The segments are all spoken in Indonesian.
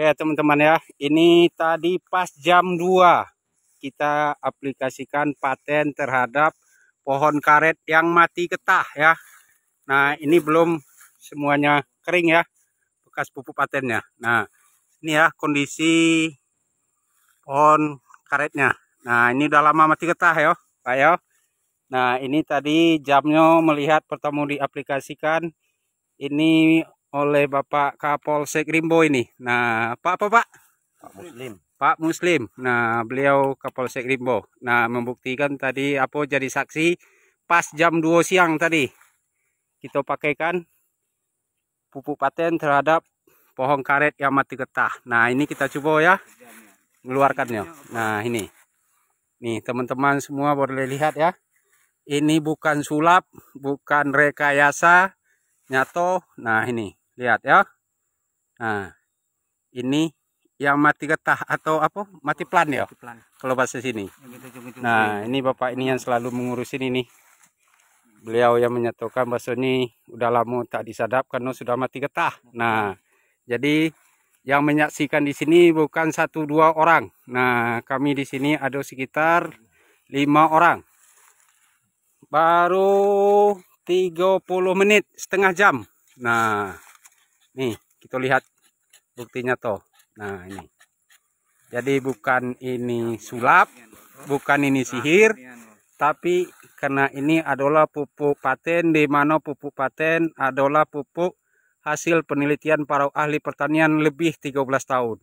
Oke teman-teman ya, ini tadi pas jam 2 kita aplikasikan paten terhadap pohon karet yang mati ketah ya. Nah ini belum semuanya kering ya, bekas pupuk patennya. Nah ini ya kondisi pohon karetnya. Nah ini udah lama mati ketah ya Pak ya. Nah ini tadi jamnya melihat pertama diaplikasikan ini oleh Bapak Kapolsek Rimbo ini. Nah, Pak apa Pak? Pak Muslim. Pak Muslim. Nah, beliau Kapolsek Rimbo. Nah, membuktikan tadi apa jadi saksi pas jam 2 siang tadi. Kita pakaikan pupuk paten terhadap pohon karet yang mati getah. Nah, ini kita coba ya mengeluarkannya. Nah, ini. Nih, teman-teman semua boleh lihat ya. Ini bukan sulap, bukan rekayasa, nyato. Nah, ini lihat ya nah ini yang mati getah atau apa mati plan ya plan. kalau bahasa sini ya gitu, gitu, gitu. nah ini bapak ini yang selalu mengurusin ini beliau yang menyatukan bahasa ini udah lama tak disadap karena sudah mati getah nah jadi yang menyaksikan di sini bukan satu dua orang nah kami di sini ada sekitar lima orang baru 30 menit setengah jam nah nih kita lihat buktinya toh nah ini jadi bukan ini sulap bukan ini sihir tapi karena ini adalah pupuk paten di mana pupuk paten adalah pupuk hasil penelitian para ahli pertanian lebih 13 tahun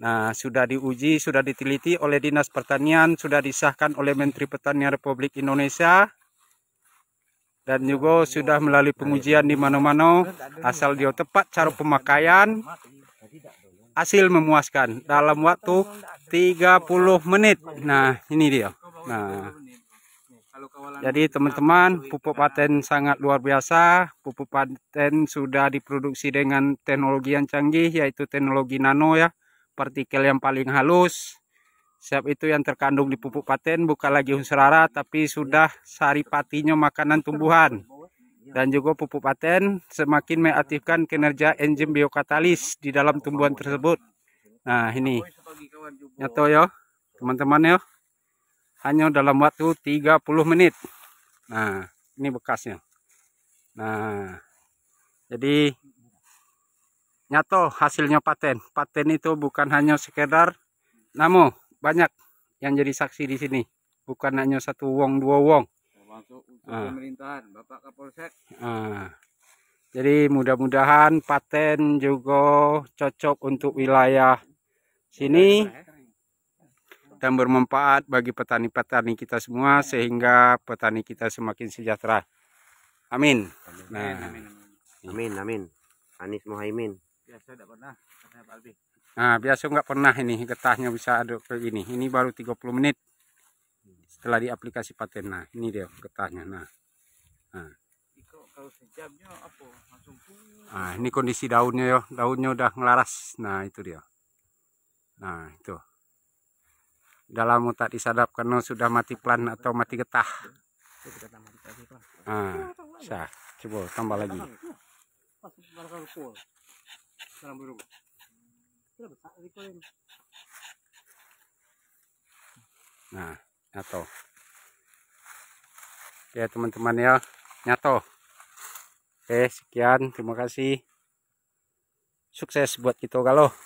Nah, sudah diuji, sudah diteliti oleh Dinas Pertanian, sudah disahkan oleh Menteri Pertanian Republik Indonesia dan juga sudah melalui pengujian di mana-mana asal dia tepat cara pemakaian hasil memuaskan dalam waktu 30 menit nah ini dia nah jadi teman-teman pupuk paten sangat luar biasa pupuk paten sudah diproduksi dengan teknologi yang canggih yaitu teknologi nano ya partikel yang paling halus Siap itu yang terkandung di pupuk paten bukan lagi unsur hara tapi sudah sari patinya makanan tumbuhan. Dan juga pupuk paten semakin mengaktifkan kinerja enzim biokatalis di dalam tumbuhan tersebut. Nah ini nyato yo teman-teman yo hanya dalam waktu 30 menit. Nah ini bekasnya. Nah jadi nyato hasilnya paten. Paten itu bukan hanya sekedar namo, banyak yang jadi saksi di sini bukan hanya satu wong dua wong termasuk untuk ah. pemerintahan Bapak Kapolsek uh. jadi mudah-mudahan paten juga cocok untuk wilayah sini dan bermanfaat bagi petani-petani kita semua sehingga petani kita semakin sejahtera amin amin nah. amin amin, amin. Anies Mohaimin biasa ya, tidak pernah Pak Albi Nah, biasa nggak pernah ini getahnya bisa ada ke ini Ini baru 30 menit setelah diaplikasi aplikasi paten. Nah, ini dia getahnya. Nah. Nah. ini kondisi daunnya ya. Daunnya udah ngelaras. Nah, itu dia. Nah, itu. dalam lama tak disadap karena sudah mati pelan atau mati getah. Nah, bisa Coba tambah lagi. Nah, nyato. Ya teman-teman ya, nyato. Oke, sekian. Terima kasih. Sukses buat kita kalau.